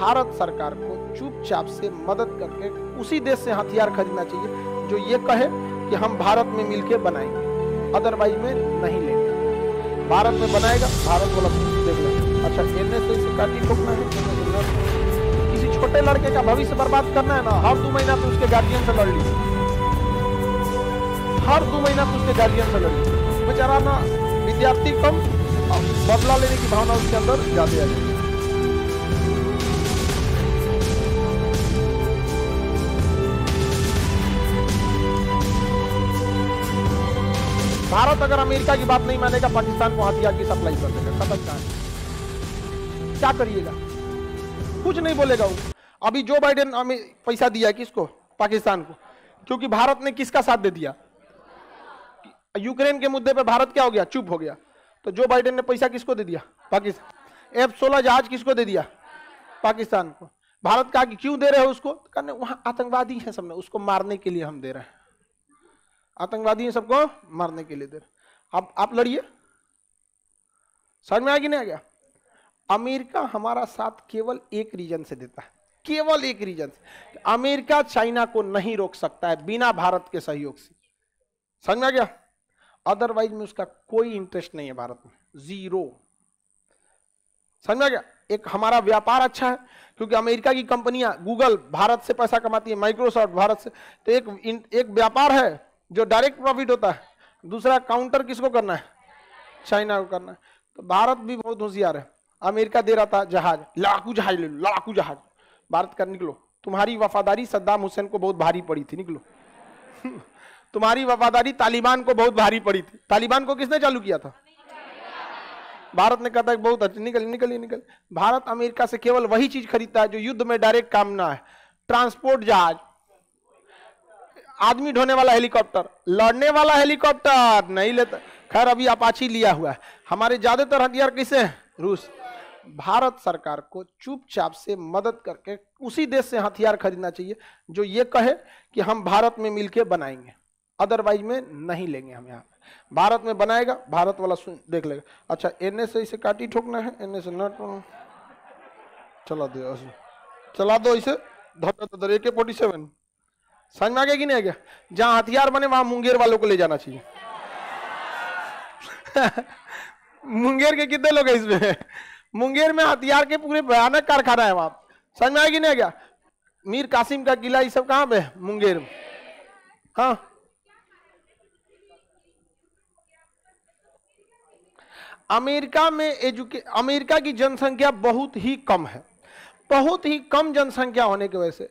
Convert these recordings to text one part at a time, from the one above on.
भारत सरकार को चुपचाप से मदद करके उसी देश से हथियार खरीदना चाहिए जो ये कहे कि हम भारत में मिलके बनाएंगे अदरवाइज में नहीं लेंगे भारत में बनाएगा भारत वाला देख अच्छा एन से इसे काटी ठोकना है तो किसी छोटे लड़के का भविष्य बर्बाद करना है ना हर दो महीना तो उसके गार्जियन से लड़ लीजिए हर दो महीना तो उसके गार्जियन से लड़ लीजिए बेचारा ना विद्यार्थी कम बदला लेने की भावना उसके अंदर ज्यादा आ जाएगी भारत अगर अमेरिका की बात नहीं मानेगा पाकिस्तान को हथियार की सप्लाई कर देगा खत्म कहा क्या करिएगा कुछ नहीं बोलेगा वो अभी जो बाइडेन हमें पैसा दिया किसको पाकिस्तान को क्योंकि भारत ने किसका साथ दे दिया यूक्रेन के मुद्दे पर भारत क्या हो गया चुप हो गया तो जो बाइडेन ने पैसा किसको दे दिया पाकिस्तान एफ सोलह जहाज किसको दे दिया पाकिस्तान को भारत कहा कि क्यों दे रहे हो उसको तो कहने वहां आतंकवादी है सबने उसको मारने के लिए हम दे रहे हैं आतंकवादी हैं सबको मारने के लिए दे आप आप लड़िए समझ में आ गया नहीं आ गया अमेरिका हमारा साथ केवल एक रीजन से देता है केवल एक रीजन से अमेरिका चाइना को नहीं रोक सकता है बिना भारत के सहयोग से समझ में आ गया अदरवाइज में उसका कोई इंटरेस्ट नहीं है भारत में जीरो समझ में आ गया एक हमारा व्यापार अच्छा है क्योंकि अमेरिका की कंपनियां गूगल भारत से पैसा कमाती है माइक्रोसॉफ्ट भारत से तो एक एक व्यापार है जो डायरेक्ट प्रॉफिट होता है दूसरा काउंटर किसको करना है चाइना को करना है तो भारत भी बहुत होशियार है अमेरिका दे रहा था जहाज लाखों जहाज ले लो लाखों जहाज भारत का निकलो तुम्हारी वफादारी सद्दाम हुसैन को बहुत भारी पड़ी थी निकलो तुम्हारी वफादारी तालिबान को बहुत भारी पड़ी थी तालिबान को किसने चालू किया था भारत ने कहा था बहुत अच्छा निकल निकल निकल भारत अमेरिका से केवल वही चीज खरीदता है जो युद्ध में डायरेक्ट काम ना है ट्रांसपोर्ट जहाज आदमी ढोने वाला हेलीकॉप्टर लड़ने वाला हेलीकॉप्टर नहीं लेता खैर अभी अपाची लिया हुआ है हमारे ज़्यादातर हथियार किसे रूस भारत सरकार को चुपचाप से मदद करके उसी देश से हथियार खरीदना चाहिए जो ये कहे कि हम भारत में मिलके बनाएंगे अदरवाइज में नहीं लेंगे हम यहाँ भारत में बनाएगा भारत वाला देख लेगा अच्छा एन से इसे काटी ठोकना है एन से नट चला दो चला दो इसे धरे के फोर्टी सेवन समझ में आ गया कि नहीं आ गया जहां हथियार बने वहां मुंगेर वालों को ले जाना चाहिए मुंगेर के कितने लोग हैं इसमें मुंगेर में हथियार के पूरे भयानक कारखाना है वहां समझ में आया कि नहीं आ गया मीर कासिम का किला ये सब कहां पे मुंगेर में हाँ अमेरिका में एजुके अमेरिका की जनसंख्या बहुत ही कम है बहुत ही कम जनसंख्या होने की वजह से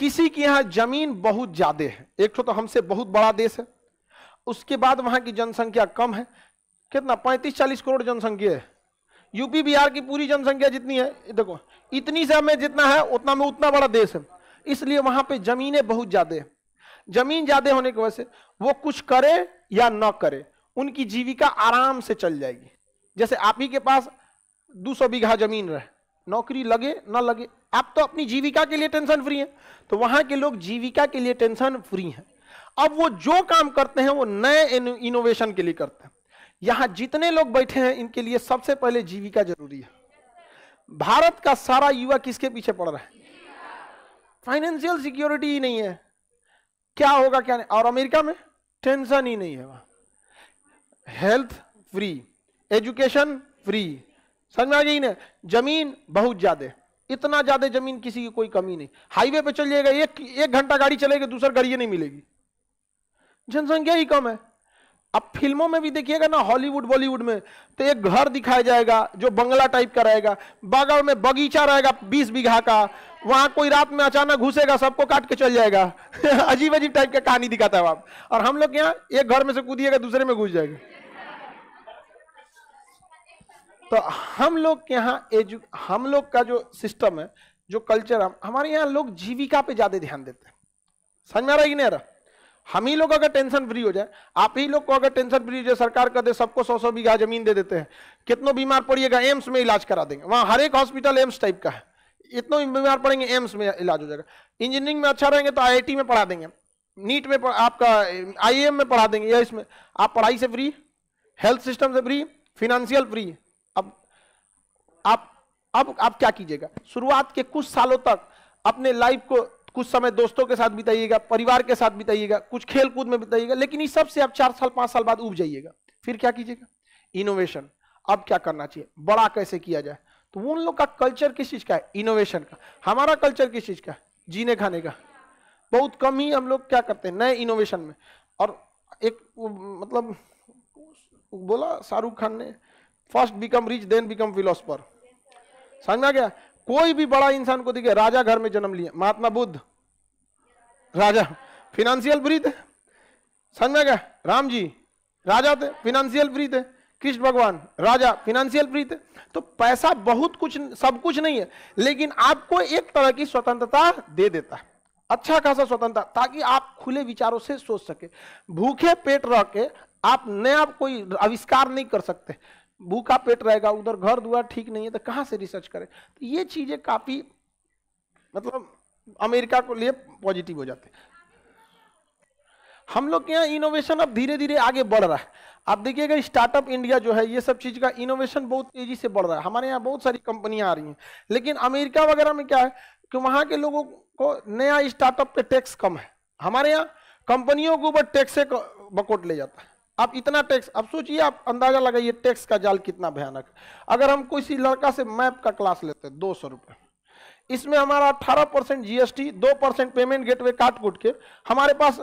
किसी की यहां जमीन बहुत ज्यादा है एक तो हमसे बहुत बड़ा देश है उसके बाद वहां की जनसंख्या कम है कितना पैंतीस चालीस करोड़ जनसंख्या है यूपी बिहार की पूरी जनसंख्या जितनी है देखो इतनी से हमें जितना है उतना में उतना बड़ा देश है इसलिए वहां पे जमीनें बहुत ज्यादा है जमीन ज्यादा होने की वजह से वो कुछ करे या न करे उनकी जीविका आराम से चल जाएगी जैसे आप ही के पास 200 बीघा जमीन रहे नौकरी लगे ना लगे आप तो अपनी जीविका के लिए टेंशन फ्री हैं तो वहां के लोग जीविका के लिए टेंशन फ्री हैं अब वो जो काम करते हैं वो नए इनोवेशन के लिए करते हैं यहां जितने लोग बैठे हैं इनके लिए सबसे पहले जीविका जरूरी है भारत का सारा युवा किसके पीछे पड़ रहा है फाइनेंशियल सिक्योरिटी ही नहीं है क्या होगा क्या नहीं और अमेरिका में टेंशन ही नहीं है वहां हेल्थ फ्री एजुकेशन फ्री समझ में आ गई ना जमीन बहुत ज्यादा इतना ज्यादा जमीन किसी की कोई कमी नहीं हाईवे पे चलिएगा एक एक घंटा गाड़ी चलेगी दूसरा गाड़ी नहीं मिलेगी जनसंख्या ही कम है अब फिल्मों में भी देखिएगा ना हॉलीवुड बॉलीवुड में तो एक घर दिखाया जाएगा जो बंगला टाइप का रहेगा बगल में बगीचा रहेगा बीस बीघा का वहां कोई रात में अचानक घुसेगा सबको काट के चल जाएगा अजीब अजीब टाइप का कहानी दिखाता है आप और हम लोग यहाँ एक घर में से कूदिएगा दूसरे में घुस जाएगा तो हम लोग के यहाँ एजु हम लोग का जो सिस्टम है जो कल्चर है हमारे यहाँ लोग जीविका पे ज्यादा ध्यान देते हैं समझ में आ रहा है कि नहीं आ रहा हम ही लोग अगर टेंशन फ्री हो जाए आप ही लोग को अगर टेंशन फ्री हो जाए सरकार कर दे सबको सौ सौ बीघा जमीन दे देते हैं कितनों बीमार पड़िएगा एम्स में इलाज करा देंगे वहाँ हर एक हॉस्पिटल एम्स टाइप का है इतनों बीमार पड़ेंगे एम्स में इलाज हो जाएगा इंजीनियरिंग में अच्छा रहेंगे तो आई में पढ़ा देंगे नीट में आपका आई में पढ़ा देंगे या इसमें आप पढ़ाई से फ्री हेल्थ सिस्टम से फ्री फिनेंशियल फ्री आप अब आप क्या कीजिएगा शुरुआत के कुछ सालों तक अपने लाइफ को कुछ समय दोस्तों के साथ बिताइएगा परिवार के साथ बिताइएगा कुछ खेल कूद में बिताइएगा लेकिन इस सबसे आप चार साल पांच साल बाद उब जाइएगा फिर क्या कीजिएगा इनोवेशन अब क्या करना चाहिए बड़ा कैसे किया जाए तो उन लोग का कल्चर किस चीज का है इनोवेशन का हमारा कल्चर किस चीज का है जीने खाने का बहुत कम ही हम लोग क्या करते हैं नए इनोवेशन में और एक मतलब बोला शाहरुख खान ने first become rich then become philosopher समझ में आ गया कोई भी बड़ा इंसान को दिखे राजा घर में जन्म लिया महात्मा बुद्ध राजा फिनेंशियल ब्रीद है समझ में गया राम जी राजा थे फिनेंशियल ब्रीद है कृष्ण भगवान राजा फिनेंशियल ब्रीद है तो पैसा बहुत कुछ सब कुछ नहीं है लेकिन आपको एक तरह की स्वतंत्रता दे देता है अच्छा खासा स्वतंत्रता ताकि आप खुले विचारों से सोच सके भूखे पेट रह के आप नया कोई आविष्कार नहीं कर सकते भूखा पेट रहेगा उधर घर दुआ ठीक नहीं है तो कहाँ से रिसर्च करें तो ये चीज़ें काफ़ी मतलब अमेरिका को लिए पॉजिटिव हो जाते हैं हम लोग के यहाँ इनोवेशन अब धीरे धीरे आगे बढ़ रहा है आप देखिएगा स्टार्टअप इंडिया जो है ये सब चीज़ का इनोवेशन बहुत तेजी से बढ़ रहा है हमारे यहाँ बहुत सारी कंपनियां आ रही हैं लेकिन अमेरिका वगैरह में क्या है कि वहाँ के लोगों को नया स्टार्टअप पे टैक्स कम है हमारे यहाँ कंपनियों के ऊपर टैक्स से बकोट ले जाता है आप इतना टैक्स अब सोचिए आप अंदाजा लगाइए टैक्स का जाल कितना भयानक अगर हम किसी लड़का से मैप का क्लास लेते हैं दो सौ रुपये इसमें हमारा अट्ठारह परसेंट जी दो परसेंट पेमेंट गेटवे काट कूट के हमारे पास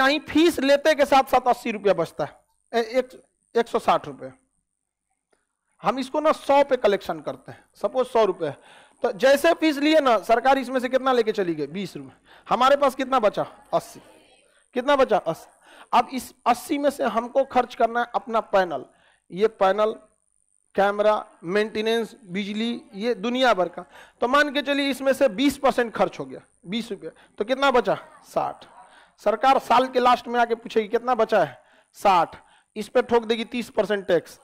यहीं फीस लेते के साथ साथ अस्सी रुपया बचता है एक एक सौ साठ रुपये हम इसको ना सौ पे कलेक्शन करते हैं सपोज सौ रुपये तो जैसे फीस लिए ना सरकार इसमें से कितना लेके चली गई बीस रुपये हमारे पास कितना बचा अस्सी कितना बचा अस्सी अब इस अस्सी में से हमको खर्च करना है अपना पैनल ये पैनल कैमरा मेंटेनेंस बिजली ये दुनिया भर का तो मान के चलिए इसमें से 20 परसेंट खर्च हो गया बीस रुपये तो कितना बचा 60 सरकार साल के लास्ट में आके पूछेगी कितना बचा है साठ इस पर ठोक देगी तीस परसेंट टैक्स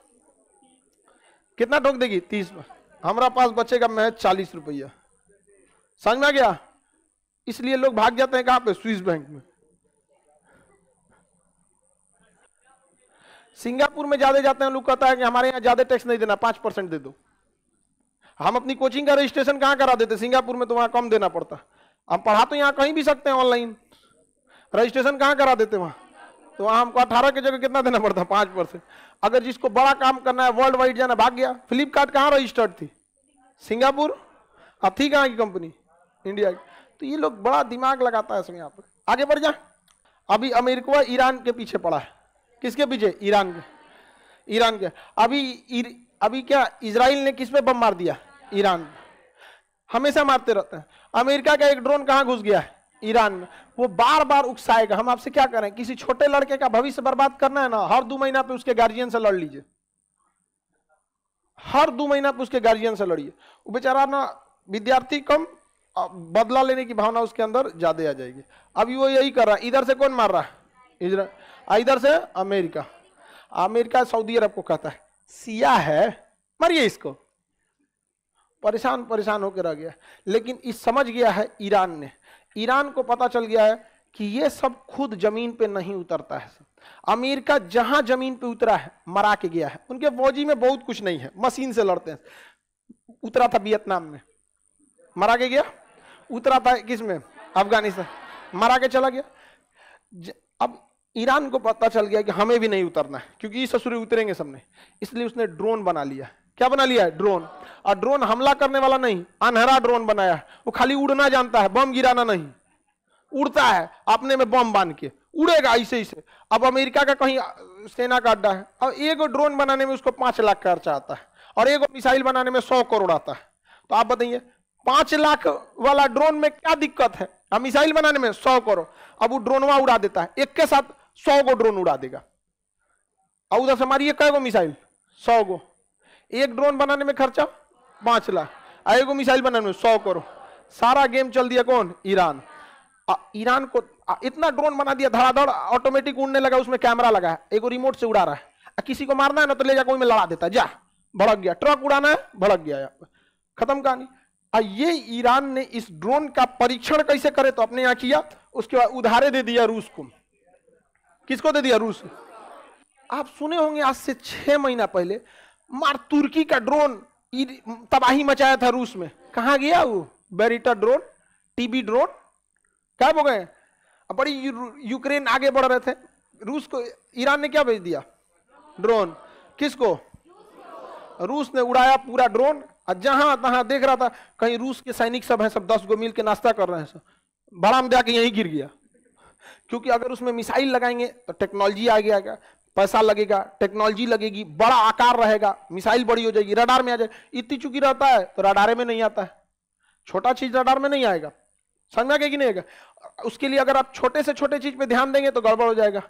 कितना ठोक देगी तीस हमारा पास बचेगा मैं चालीस रुपया समझ में आ गया इसलिए लोग भाग जाते हैं कहाँ पे स्विस बैंक में सिंगापुर में ज्यादा जाते हैं लोग कहता है कि हमारे यहाँ ज्यादा टैक्स नहीं देना पांच परसेंट दे दो हम अपनी कोचिंग का रजिस्ट्रेशन कहाँ करा देते सिंगापुर में तो वहाँ कम देना पड़ता हम पढ़ा तो यहाँ कहीं भी सकते हैं ऑनलाइन रजिस्ट्रेशन कहाँ करा देते वहाँ तो वहाँ हमको अठारह की जगह कितना देना पड़ता पाँच परसेंट अगर जिसको बड़ा काम करना है वर्ल्ड वाइड जाना भाग गया फ्लिपकार्ट कहाँ रजिस्टर्ड थी सिंगापुर अब थी कहाँ की कंपनी इंडिया की तो ये लोग बड़ा दिमाग लगाता है इसमें यहाँ पर आगे बढ़ जा अभी अमेरिका ईरान के पीछे पड़ा है किसके पीछे ईरान के ईरान के अभी इर, अभी क्या इसराइल ने किस पे बम मार दिया ईरान हमेशा मारते रहते हैं अमेरिका का एक ड्रोन कहाँ घुस गया है ईरान में वो बार बार उकसाएगा हम आपसे क्या करें किसी छोटे लड़के का भविष्य बर्बाद करना है ना हर दो महीना पे उसके गार्जियन से लड़ लीजिए हर दो महीना पे उसके गार्जियन से लड़िए वो बेचारा ना विद्यार्थी कम बदला लेने की भावना उसके अंदर ज्यादा आ जाएगी अभी वो यही कर रहा है इधर से कौन मार रहा है इजरा इधर से अमेरिका अमेरिका सऊदी अरब को कहता है सिया है मरिए इसको परेशान परेशान होकर रह गया लेकिन इस समझ गया है ईरान ने ईरान को पता चल गया है कि ये सब खुद जमीन पे नहीं उतरता है अमेरिका जहां जमीन पे उतरा है मरा के गया है उनके फौजी में बहुत कुछ नहीं है मशीन से लड़ते हैं उतरा था वियतनाम में मरा के गया उतरा था किस में अफगानिस्तान मरा के चला गया अब ईरान को पता चल गया कि हमें भी नहीं उतरना है क्योंकि ये ससुरे उतरेंगे सबने इसलिए उसने ड्रोन बना लिया क्या बना लिया है ड्रोन और ड्रोन हमला करने वाला नहीं अनहरा ड्रोन बनाया वो खाली उड़ना जानता है बम गिराना नहीं उड़ता है अपने में बम बांध के उड़ेगा ऐसे ऐसे अब अमेरिका का कहीं सेना का अड्डा है अब एक ड्रोन बनाने में उसको पांच लाख खर्चा आता है और एक मिसाइल बनाने में सौ करोड़ आता है तो आप बताइए पांच लाख वाला ड्रोन में क्या दिक्कत है हाँ, मिसाइल बनाने में सौ करो अब वो ड्रोनवा उड़ा देता है एक के साथ सौ गो ड्रोन उड़ा देगा अब उधर से मारिए कै गो मिसाइल सौ गो एक ड्रोन बनाने में खर्चा पांच लाख और मिसाइल बनाने में सौ करो सारा गेम चल दिया कौन ईरान ईरान को आ, इतना ड्रोन बना दिया धड़ाधड़ ऑटोमेटिक उड़ने लगा उसमें कैमरा लगा है एगो रिमोट से उड़ा रहा है आ, किसी को मारना है ना तो ले जाकर में लड़ा देता जा भड़क गया ट्रक उड़ाना है भड़क गया खत्म कहानी ये ईरान ने इस ड्रोन का परीक्षण कैसे करे तो अपने यहां किया उसके बाद उधारे दे दिया रूस को किसको दे दिया रूस आप सुने होंगे आज से छह महीना पहले मार तुर्की का ड्रोन तबाही मचाया था रूस में कहा गया वो बेरिटा ड्रोन टीबी ड्रोन क्या हो गए बड़ी यूक्रेन आगे बढ़ रहे थे रूस को ईरान ने क्या भेज दिया ड्रोन किसको रूस ने उड़ाया पूरा ड्रोन जहां तहां देख रहा था कहीं रूस के सैनिक सब हैं सब दस गो मिल के नाश्ता कर रहे हैं सब बड़ा में यहीं गिर गया क्योंकि अगर उसमें मिसाइल लगाएंगे तो टेक्नोलॉजी आ गया पैसा लगेगा टेक्नोलॉजी लगेगी बड़ा आकार रहेगा मिसाइल बड़ी हो जाएगी रडार में आ जाएगी इतनी चुकी रहता है तो रडारे में नहीं आता है छोटा चीज रडार में नहीं आएगा समझ में गया कि नहीं आएगा उसके लिए अगर आप छोटे से छोटे चीज पे ध्यान देंगे तो गड़बड़ हो जाएगा